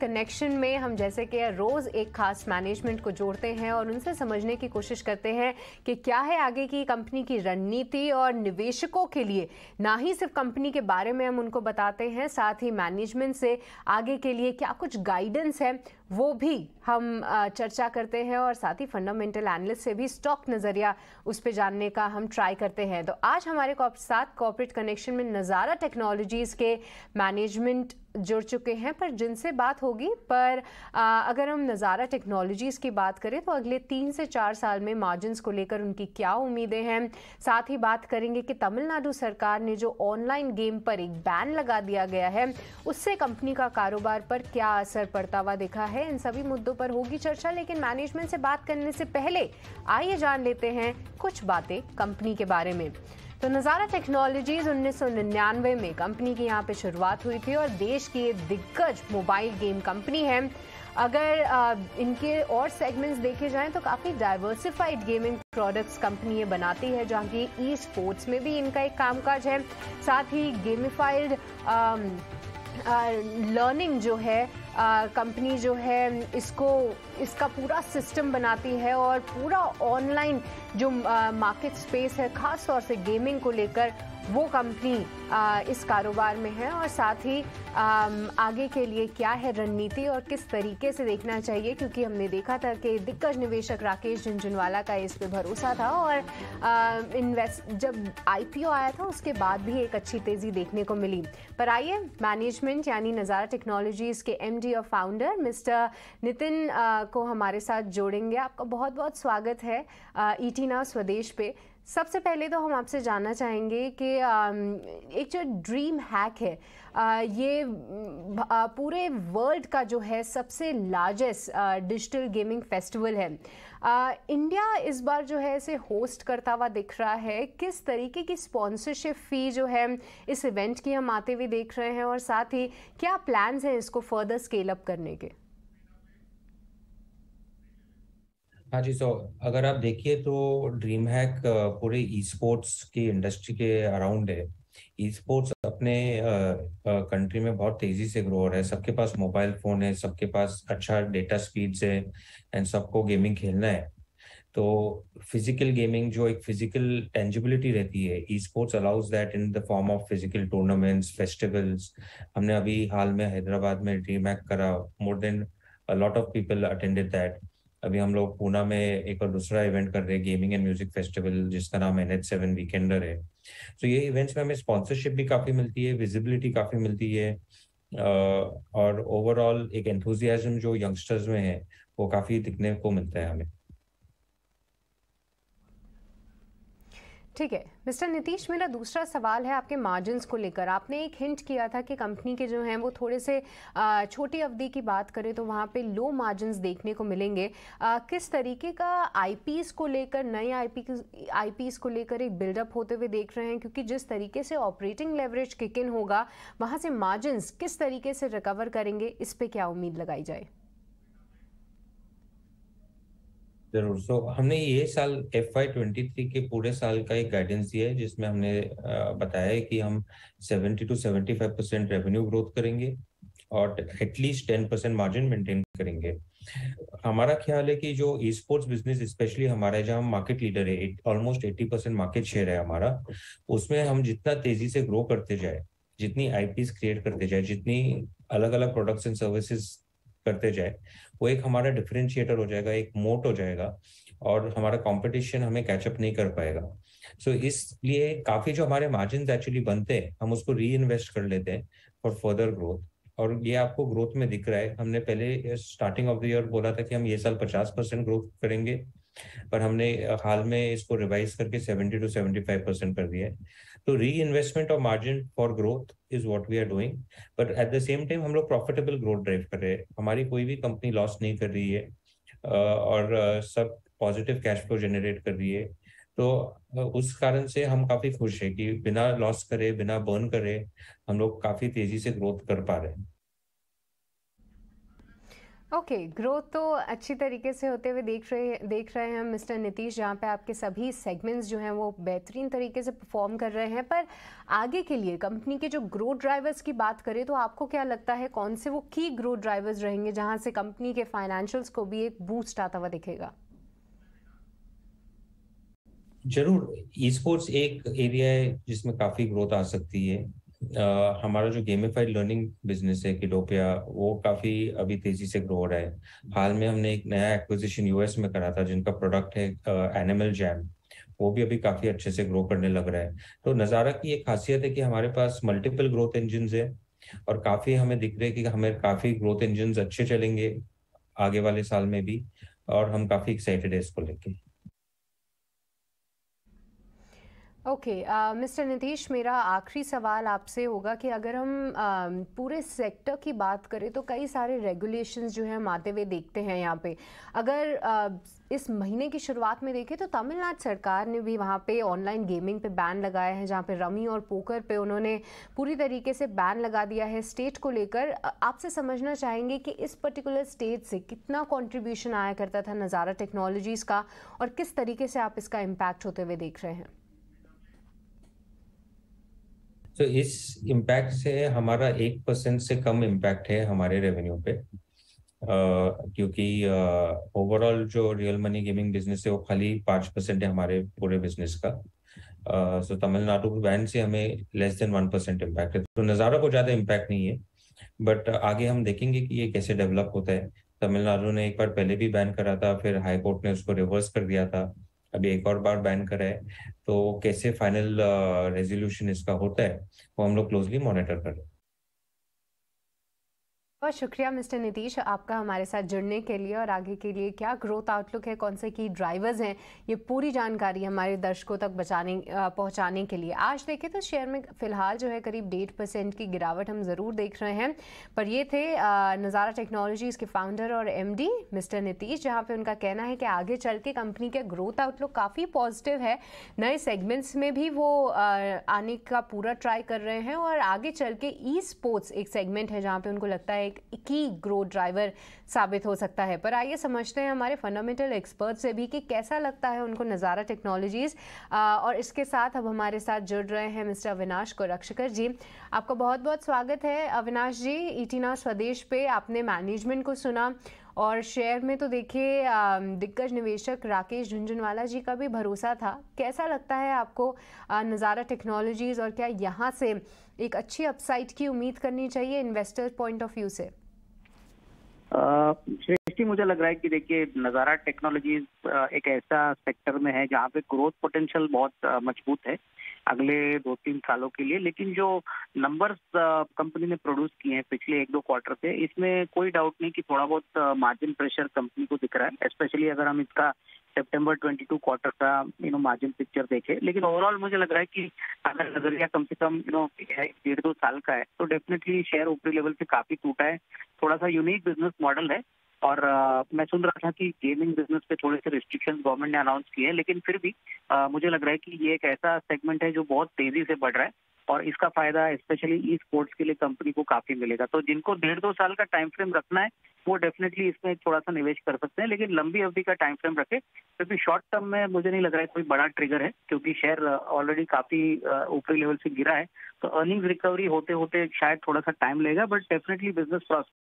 connection में हम जैसे कि रोज़ एक खास मैनेजमेंट को जोड़ते हैं और उनसे समझने की कोशिश करते हैं कि क्या है आगे की कंपनी की रणनीति और निवेशकों के लिए ना ही सिर्फ कंपनी के बारे में हम उनको बताते हैं साथ ही मैनेजमेंट से आगे के लिए क्या कुछ गाइडेंस है वो भी हम चर्चा करते हैं और साथ ही फंडामेंटल एनालिस्ट से भी स्टॉक नज़रिया उस पर जानने का हम ट्राई करते हैं तो आज हमारे साथ कॉपरेट कनेक्शन में नज़ारा टेक्नोलॉजीज़ के मैनेजमेंट जुड़ चुके हैं पर जिनसे बात होगी पर आ, अगर हम नज़ारा टेक्नोलॉजीज़ की बात करें तो अगले तीन से चार साल में मार्जिनस को लेकर उनकी क्या उम्मीदें हैं साथ ही बात करेंगे कि तमिलनाडु सरकार ने जो ऑनलाइन गेम पर एक बैन लगा दिया गया है उससे कंपनी का कारोबार पर क्या असर पड़ता हुआ देखा है है इन सभी मुद्दों पर होगी चर्चा लेकिन मैनेजमेंट से बात करने से पहले आइए जान लेते हैं कुछ बातें कंपनी के बारे में तो नज़ारा टेक्नोलॉजीज उन्नीस में कंपनी की यहाँ पे शुरुआत हुई थी और देश की एक दिग्गज मोबाइल गेम कंपनी है अगर आ, इनके और सेगमेंट्स देखे जाएं तो काफ़ी डाइवर्सिफाइड गेमिंग प्रोडक्ट्स कंपनी ये बनाती है जहाँ की ई स्पोर्ट्स में भी इनका एक कामकाज है साथ ही गेमिफाइड लर्निंग जो है कंपनी जो है इसको इसका पूरा सिस्टम बनाती है और पूरा ऑनलाइन जो मार्केट स्पेस है खास तौर से गेमिंग को लेकर वो कंपनी इस कारोबार में है और साथ ही आगे के लिए क्या है रणनीति और किस तरीके से देखना चाहिए क्योंकि हमने देखा था कि दिग्गज निवेशक राकेश झुंझुनवाला का इस पे भरोसा था और इन्वेस्ट जब आईपीओ आया था उसके बाद भी एक अच्छी तेज़ी देखने को मिली पर आइए मैनेजमेंट यानी नज़ारा टेक्नोलॉजीज़ के एम और फाउंडर मिस्टर नितिन को हमारे साथ जोड़ेंगे आपका बहुत बहुत स्वागत है ईटी नाव स्वदेश पे सबसे पहले तो हम आपसे जानना चाहेंगे कि एक जो ड्रीम हैक है ये पूरे वर्ल्ड का जो है सबसे लार्जेस्ट डिजिटल गेमिंग फेस्टिवल है इंडिया इस बार जो है इसे होस्ट करता हुआ दिख रहा है किस तरीके की स्पॉन्सरशिप फ़ी जो है इस इवेंट की हम आते हुए देख रहे हैं और साथ ही क्या प्लान्स हैं इसको फर्दर स्केल अप करने के हाँ जी सो अगर आप देखिए तो ड्रीम हैक पूरे ई स्पोर्ट्स की इंडस्ट्री के अराउंड है ई स्पोर्ट्स अपने कंट्री में बहुत तेजी से ग्रो हो रहा है सबके पास मोबाइल फोन है सबके पास अच्छा डेटा स्पीड्स है एंड सबको गेमिंग खेलना है तो फिजिकल गेमिंग जो एक फिजिकल टेंजिबिलिटी रहती है esports allows that in the form of physical tournaments festivals हमने अभी हाल में हैदराबाद में ड्रीम हैक करा more than a lot of people attended that अभी हम लोग पूना में एक और दूसरा इवेंट कर रहे हैं गेमिंग एंड म्यूजिक फेस्टिवल जिसका नाम एन एच सेवन वीकेंडर है तो ये इवेंट्स में हमें स्पॉन्सरशिप भी काफी मिलती है विजिबिलिटी काफी मिलती है और ओवरऑल एक एंथुजियाज्म जो यंगस्टर्स में है वो काफी दिखने को मिलता है हमें ठीक है मिस्टर नीतीश मेरा दूसरा सवाल है आपके मार्जिन को लेकर आपने एक हिंट किया था कि कंपनी के जो हैं वो थोड़े से छोटी अवधि की बात करें तो वहाँ पे लो मार्जिन देखने को मिलेंगे किस तरीके का आई को लेकर नए आई पी को लेकर एक बिल्डअप होते हुए देख रहे हैं क्योंकि जिस तरीके से ऑपरेटिंग लेवरेज किक इन होगा वहाँ से मार्जिन किस तरीके से रिकवर करेंगे इस पर क्या उम्मीद लगाई जाए जरूर सो so, हमने ये साल एफ आई ट्वेंटी थ्री के पूरे साल का एक गाइडेंस दिया है जिसमें हमने बताया है कि हम seventy two seventy five percent revenue growth करेंगे और at least ten percent margin maintain करेंगे हमारा ख्याल है कि जो ई स्पोर्ट्स बिजनेस स्पेशली हमारे जहाँ हम मार्केट लीडर है almost eighty percent market share है हमारा उसमें हम जितना तेजी से ग्रो करते जाए जितनी आईपीस क्रिएट करते जाए जितनी अलग अलग प्रोडक्ट्स एंड सर्विसेज करते जाए वो एक हमारा डिफ्रेंशिएटर हो जाएगा एक मोट हो जाएगा और हमारा कंपटीशन हमें कैचअप नहीं कर पाएगा सो so, इसलिए काफी जो हमारे मार्जिन एक्चुअली बनते हैं हम उसको री इन्वेस्ट कर लेते हैं फॉर फर्दर ग्रोथ और ये आपको ग्रोथ में दिख रहा है हमने पहले स्टार्टिंग ऑफ द ईयर बोला था कि हम ये साल पचास परसेंट ग्रोथ करेंगे पर हमने हाल में इसको रिवाइज करके 70 टू 75 परसेंट कर दिया है तो री इन्वेस्टमेंट और margin for growth is what we are doing but at the same time हम लोग प्रॉफिटेबल ग्रोथ ड्राइव कर रहे हैं हमारी कोई भी कंपनी लॉस नहीं कर रही है और सब पॉजिटिव कैश फ्लो जनरेट कर रही है तो उस कारण से हम काफी खुश है कि बिना लॉस करे बिना बर्न करे हम लोग काफी तेजी से ग्रोथ कर पा रहे हैं ओके okay, ग्रोथ तो अच्छी तरीके से होते हुए देख रहे देख रहे हैं मिस्टर नीतीश जहाँ पे आपके सभी सेगमेंट्स जो हैं वो बेहतरीन तरीके से परफॉर्म कर रहे हैं पर आगे के लिए कंपनी के जो ग्रोथ ड्राइवर्स की बात करें तो आपको क्या लगता है कौन से वो की ग्रोथ ड्राइवर्स रहेंगे जहाँ से कंपनी के फाइनेंशियल्स को भी एक बूस्ट आता हुआ दिखेगा जरूर ई स्पोर्ट्स एक एरिया है जिसमें काफी ग्रोथ आ सकती है Uh, हमारा जो गेमिफाइड लर्निंग बिजनेस है किडोपिया वो काफी अभी तेजी से ग्रो हो रहा है हाल में हमने एक नया एक्विजिशन यूएस में करा था जिनका प्रोडक्ट है एनिमल uh, जैम वो भी अभी काफी अच्छे से ग्रो करने लग रहा है तो नजारा की एक खासियत है कि हमारे पास मल्टीपल ग्रोथ इंजिन है और काफी हमें दिख रहे हैं कि हमें काफी ग्रोथ इंजिन अच्छे चलेंगे आगे वाले साल में भी और हम काफी एक्साइटेड है इसको लेके ओके मिस्टर नितीश मेरा आखिरी सवाल आपसे होगा कि अगर हम uh, पूरे सेक्टर की बात करें तो कई सारे रेगुलेशंस जो हैं हम आते हुए देखते हैं यहाँ पे अगर uh, इस महीने की शुरुआत में देखें तो तमिलनाडु सरकार ने भी वहाँ पे ऑनलाइन गेमिंग पे बैन लगाया है जहाँ पे रमी और पोकर पे उन्होंने पूरी तरीके से बैन लगा दिया है स्टेट को लेकर आपसे समझना चाहेंगे कि इस पर्टिकुलर स्टेट से कितना कॉन्ट्रीब्यूशन आया करता था नज़ारा टेक्नोलॉजीज़ का और किस तरीके से आप इसका इम्पैक्ट होते हुए देख रहे हैं तो इस इम्पैक्ट से हमारा एक परसेंट से कम इम्पैक्ट है हमारे रेवेन्यू पे क्योंकि ओवरऑल जो रियल मनी गेमिंग बिजनेस है वो खाली पांच परसेंट है हमारे पूरे बिजनेस का सो तमिलनाडु बैन से हमें less than one percent impact है तो नज़ारा को ज़्यादा इम्पैक्ट नहीं है बट आगे हम देखेंगे कि ये कैसे डेवलप होता है तमिलनाडु ने एक बार पहले भी बैन करा था फिर हाई कोर्ट ने उसको रिवर्स कर दिया था બેવખત બાર બેન્ડ કરે તો કેસે ફાઇનલ રેઝોલ્યુશન ઇસકા હોતા હે કોમ લો ક્લોઝલી મોનિટર કર बहुत शुक्रिया मिस्टर नीतीश आपका हमारे साथ जुड़ने के लिए और आगे के लिए क्या ग्रोथ आउटलुक है कौन से की ड्राइवर्स हैं ये पूरी जानकारी हमारे दर्शकों तक बचाने पहुंचाने के लिए आज देखें तो शेयर में फिलहाल जो है करीब डेढ़ परसेंट की गिरावट हम ज़रूर देख रहे हैं पर ये थे नज़ारा टेक्नोलॉजीज़ के फाउंडर और एम मिस्टर नीतीश जहाँ पर उनका कहना है कि आगे चल के कंपनी का ग्रोथ आउटलुक काफ़ी पॉजिटिव है नए सेगमेंट्स में भी वो आने का पूरा ट्राई कर रहे हैं और आगे चल के ई स्पोर्ट्स एक सेगमेंट है जहाँ पर उनको लगता है एक की ग्रोथ ड्राइवर साबित हो सकता है पर आइए समझते हैं हमारे फंडामेंटल एक्सपर्ट से भी कि कैसा लगता है उनको नज़ारा टेक्नोलॉजीज़ और इसके साथ अब हमारे साथ जुड़ रहे हैं मिस्टर अविनाश गोरक्षकर जी आपका बहुत बहुत स्वागत है अविनाश जी ईटीना स्वदेश पे आपने मैनेजमेंट को सुना और शेयर में तो देखिए दिग्गज निवेशक राकेश झुंझुनवाला जी का भी भरोसा था कैसा लगता है आपको नज़ारा टेक्नोलॉजीज़ और क्या यहाँ से एक अच्छी अपसाइट की उम्मीद करनी चाहिए इन्वेस्टर्स पॉइंट ऑफ व्यू से श्रेष्ठी मुझे लग रहा है कि देखिए नज़ारा टेक्नोलॉजीज एक ऐसा सेक्टर में है जहाँ पे ग्रोथ पोटेंशियल बहुत मजबूत है अगले दो तीन सालों के लिए लेकिन जो नंबर्स कंपनी ने प्रोड्यूस किए हैं पिछले एक दो क्वार्टर से इसमें कोई डाउट नहीं कि थोड़ा बहुत मार्जिन प्रेशर कंपनी को दिख रहा है स्पेशली अगर हम इसका सितंबर 22 क्वार्टर का यू नो मार्जिन पिक्चर देखे लेकिन ओवरऑल मुझे लग रहा है कि अगर नजरिया कम से कम यू नो डेढ़ दो साल का है तो डेफिनेटली शेयर ऊपरी लेवल से काफी टूटा है थोड़ा सा यूनिक बिजनेस मॉडल है और आ, मैं सुन रहा था कि गेमिंग बिजनेस पे थोड़े से रिस्ट्रिक्शन गवर्नमेंट ने अनाउंस किए हैं लेकिन फिर भी आ, मुझे लग रहा है कि ये एक ऐसा सेगमेंट है जो बहुत तेजी से बढ़ रहा है और इसका फायदा स्पेशली ई स्पोर्ट्स के लिए कंपनी को काफी मिलेगा तो जिनको डेढ़ दो साल का टाइम फ्रेम रखना है वो डेफिनेटली इसमें थोड़ा सा निवेश कर सकते हैं लेकिन लंबी अवधि का टाइम फ्रेम रखे क्योंकि शॉर्ट टर्म में मुझे नहीं लग रहा है कोई बड़ा ट्रिगर है क्योंकि शेयर ऑलरेडी काफी ऊपरी लेवल से गिरा है तो अर्निंग रिकवरी होते होते शायद थोड़ा सा टाइम लेगा बट डेफिनेटली बिजनेस प्रॉस